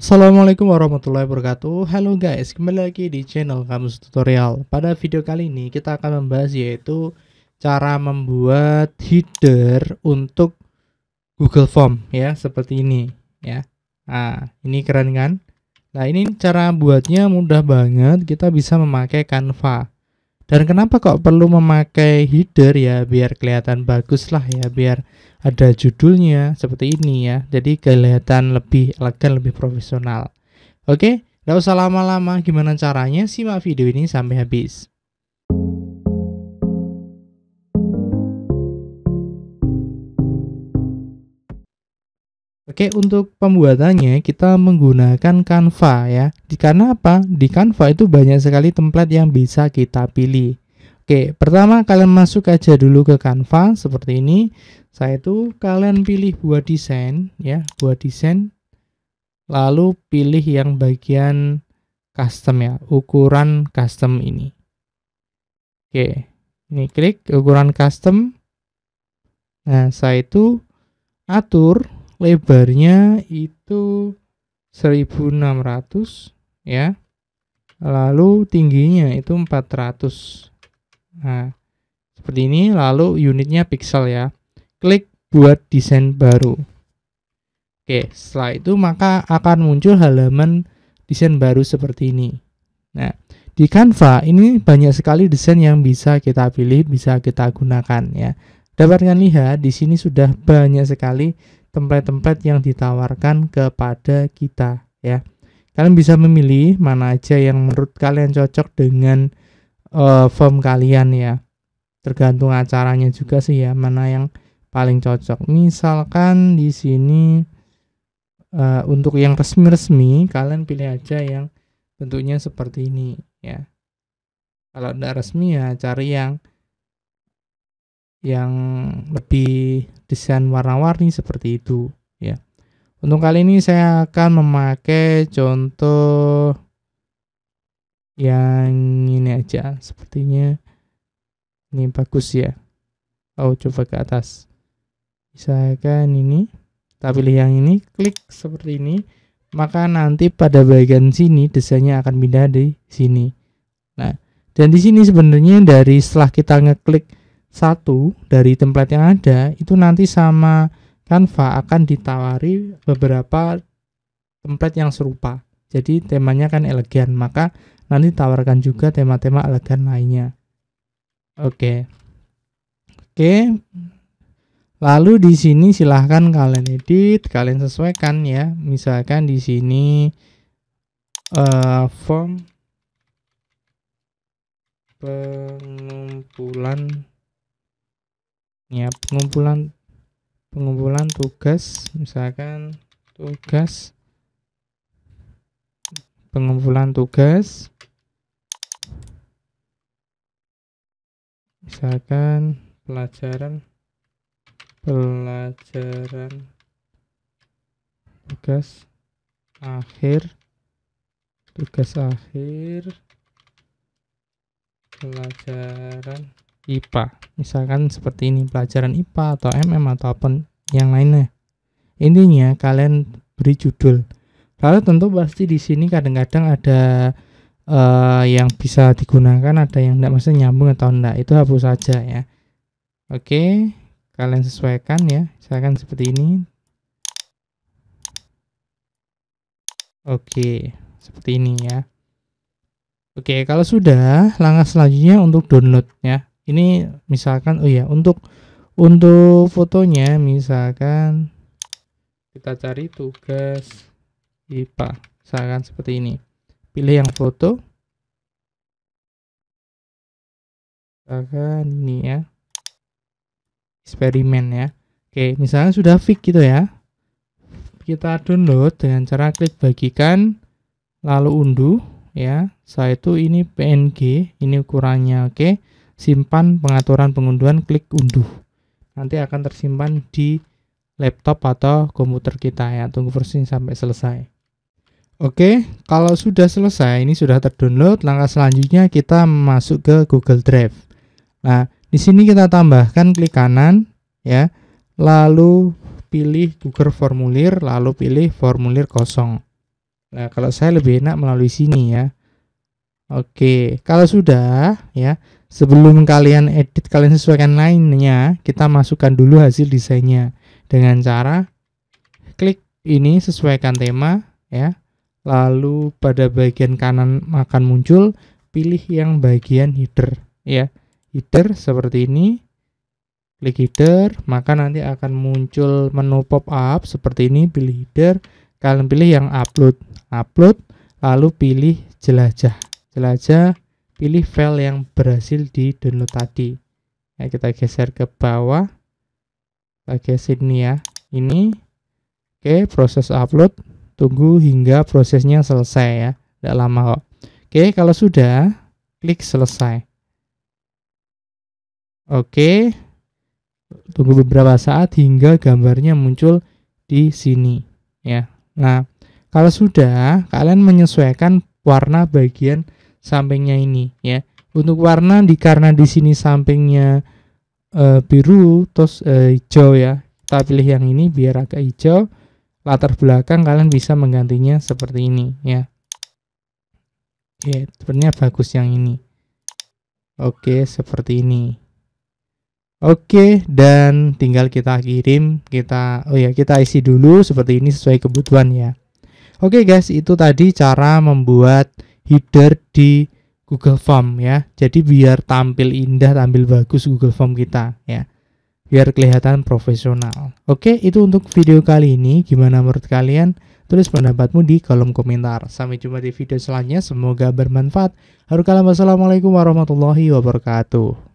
Assalamualaikum warahmatullahi wabarakatuh Halo guys, kembali lagi di channel Kamus Tutorial Pada video kali ini kita akan membahas yaitu Cara membuat header untuk Google Form ya Seperti ini ya Nah ini keren kan Nah ini cara buatnya mudah banget Kita bisa memakai Canva dan kenapa kok perlu memakai header ya biar kelihatan bagus lah ya biar ada judulnya seperti ini ya. Jadi kelihatan lebih elegan, lebih profesional. Oke, okay? nggak usah lama-lama gimana caranya simak video ini sampai habis. dipakai untuk pembuatannya kita menggunakan Canva ya. Karena apa? Di Canva itu banyak sekali template yang bisa kita pilih. Oke, pertama kalian masuk aja dulu ke Canva seperti ini. Saya itu kalian pilih buat desain ya, buat desain. Lalu pilih yang bagian custom ya, ukuran custom ini. Oke, ini klik ukuran custom. Nah, saya itu atur lebarnya itu 1600 ya lalu tingginya itu 400 nah seperti ini lalu unitnya pixel ya klik buat desain baru oke setelah itu maka akan muncul halaman desain baru seperti ini nah di Canva ini banyak sekali desain yang bisa kita pilih bisa kita gunakan ya dapatkan lihat di sini sudah banyak sekali template-template yang ditawarkan kepada kita ya. Kalian bisa memilih mana aja yang menurut kalian cocok dengan uh, form kalian ya. Tergantung acaranya juga sih ya, mana yang paling cocok. Misalkan di sini uh, untuk yang resmi-resmi kalian pilih aja yang bentuknya seperti ini ya. Kalau tidak resmi ya cari yang yang lebih desain warna-warni seperti itu ya. Untuk kali ini saya akan memakai contoh yang ini aja sepertinya ini bagus ya. Oh, coba ke atas. Misalkan ini, kita pilih yang ini, klik seperti ini, maka nanti pada bagian sini desainnya akan pindah di sini. Nah, dan di sini sebenarnya dari setelah kita ngeklik satu dari template yang ada itu nanti sama Canva akan ditawari beberapa template yang serupa. Jadi temanya kan elegan, maka nanti tawarkan juga tema-tema elegan lainnya. Oke. Okay. Oke. Okay. Lalu di sini silahkan kalian edit, kalian sesuaikan ya. Misalkan di sini uh, form pengumpulan ya pengumpulan pengumpulan tugas misalkan tugas pengumpulan tugas misalkan pelajaran pelajaran tugas akhir tugas akhir pelajaran IPA. Misalkan seperti ini pelajaran IPA atau MM atau apa yang lainnya. Intinya kalian beri judul. Lalu tentu pasti di sini kadang-kadang ada uh, yang bisa digunakan, ada yang tidak masih nyambung atau tidak Itu hapus saja ya. Oke, kalian sesuaikan ya. Misalkan seperti ini. Oke, seperti ini ya. Oke, kalau sudah, langkah selanjutnya untuk download ya ini misalkan oh ya untuk untuk fotonya misalkan kita cari tugas IPA misalkan seperti ini pilih yang foto misalkan ini ya eksperimen ya oke misalkan sudah fix gitu ya kita download dengan cara klik bagikan lalu unduh ya setelah itu ini PNG ini ukurannya oke simpan pengaturan pengunduhan, klik unduh. Nanti akan tersimpan di laptop atau komputer kita ya. Tunggu versi sampai selesai. Oke, kalau sudah selesai, ini sudah terdownload. Langkah selanjutnya kita masuk ke Google Drive. Nah, di sini kita tambahkan klik kanan ya. Lalu pilih Google formulir, lalu pilih formulir kosong. Nah, kalau saya lebih enak melalui sini ya. Oke, kalau sudah ya, Sebelum kalian edit, kalian sesuaikan lainnya, kita masukkan dulu hasil desainnya dengan cara klik ini sesuaikan tema ya. Lalu pada bagian kanan akan muncul pilih yang bagian header ya. Header seperti ini. Klik header, maka nanti akan muncul menu pop up seperti ini, pilih header, kalian pilih yang upload, upload, lalu pilih jelajah. Jelajah pilih file yang berhasil di download tadi ya, kita geser ke bawah kita geser ini ya ini oke proses upload tunggu hingga prosesnya selesai ya tidak lama kok oke kalau sudah klik selesai oke tunggu beberapa saat hingga gambarnya muncul di sini ya nah kalau sudah kalian menyesuaikan warna bagian sampingnya ini ya untuk warna di karena di sini sampingnya e, biru terus e, hijau ya kita pilih yang ini biar agak hijau latar belakang kalian bisa menggantinya seperti ini ya oke sebenarnya bagus yang ini oke seperti ini oke dan tinggal kita kirim kita oh ya kita isi dulu seperti ini sesuai kebutuhan ya oke guys itu tadi cara membuat header di Google Form ya. Jadi biar tampil indah, tampil bagus Google Form kita ya. Biar kelihatan profesional. Oke, itu untuk video kali ini. Gimana menurut kalian? Tulis pendapatmu di kolom komentar. Sampai jumpa di video selanjutnya. Semoga bermanfaat. Harukalam wassalamualaikum warahmatullahi wabarakatuh.